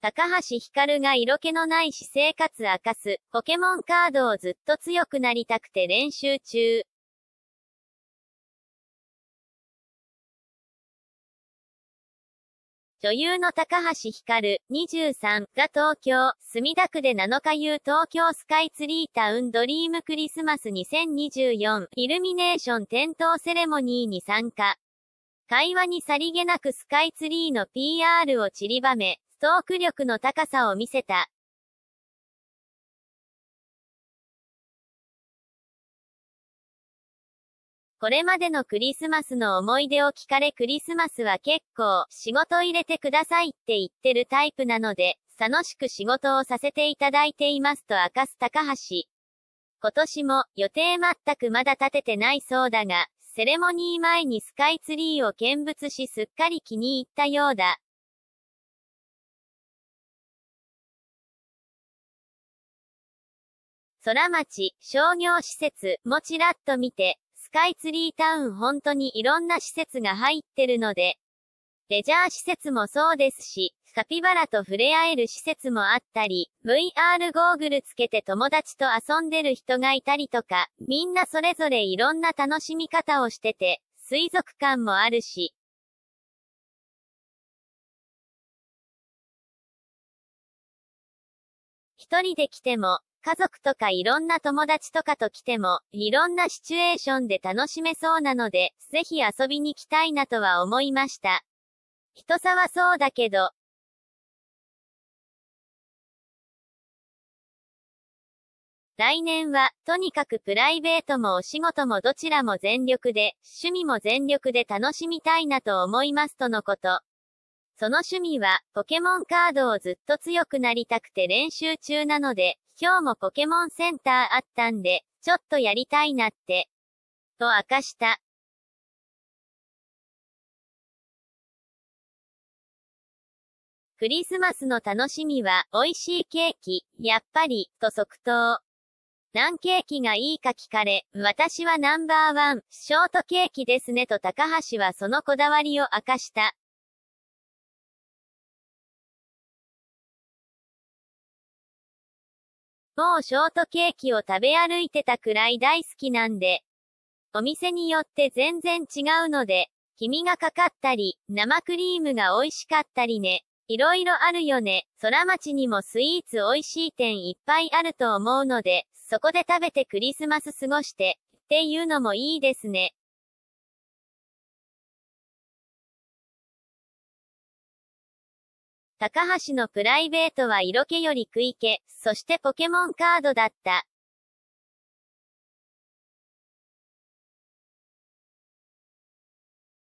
高橋光が色気のない私生活明かす、ポケモンカードをずっと強くなりたくて練習中。女優の高橋光、23が東京、墨田区で7日夕東京スカイツリータウンドリームクリスマス2024イルミネーション点灯セレモニーに参加。会話にさりげなくスカイツリーの PR を散りばめ、トーク力の高さを見せた。これまでのクリスマスの思い出を聞かれクリスマスは結構仕事入れてくださいって言ってるタイプなので、楽しく仕事をさせていただいていますと明かす高橋。今年も予定全くまだ立ててないそうだが、セレモニー前にスカイツリーを見物しすっかり気に入ったようだ。空町、商業施設、もちらっと見て、スカイツリータウン本当にいろんな施設が入ってるので、レジャー施設もそうですし、カピバラと触れ合える施設もあったり、VR ゴーグルつけて友達と遊んでる人がいたりとか、みんなそれぞれいろんな楽しみ方をしてて、水族館もあるし。一人で来ても、家族とかいろんな友達とかと来ても、いろんなシチュエーションで楽しめそうなので、ぜひ遊びに来たいなとは思いました。人差はそうだけど、来年は、とにかくプライベートもお仕事もどちらも全力で、趣味も全力で楽しみたいなと思いますとのこと。その趣味は、ポケモンカードをずっと強くなりたくて練習中なので、今日もポケモンセンターあったんで、ちょっとやりたいなって、と明かした。クリスマスの楽しみは、美味しいケーキ、やっぱり、と即答。何ケーキがいいか聞かれ、私はナンバーワン、ショートケーキですねと高橋はそのこだわりを明かした。もうショートケーキを食べ歩いてたくらい大好きなんで。お店によって全然違うので、黄身がかかったり、生クリームが美味しかったりね。いろいろあるよね。空町にもスイーツ美味しい店いっぱいあると思うので、そこで食べてクリスマス過ごして、っていうのもいいですね。高橋のプライベートは色気より食い気、そしてポケモンカードだった。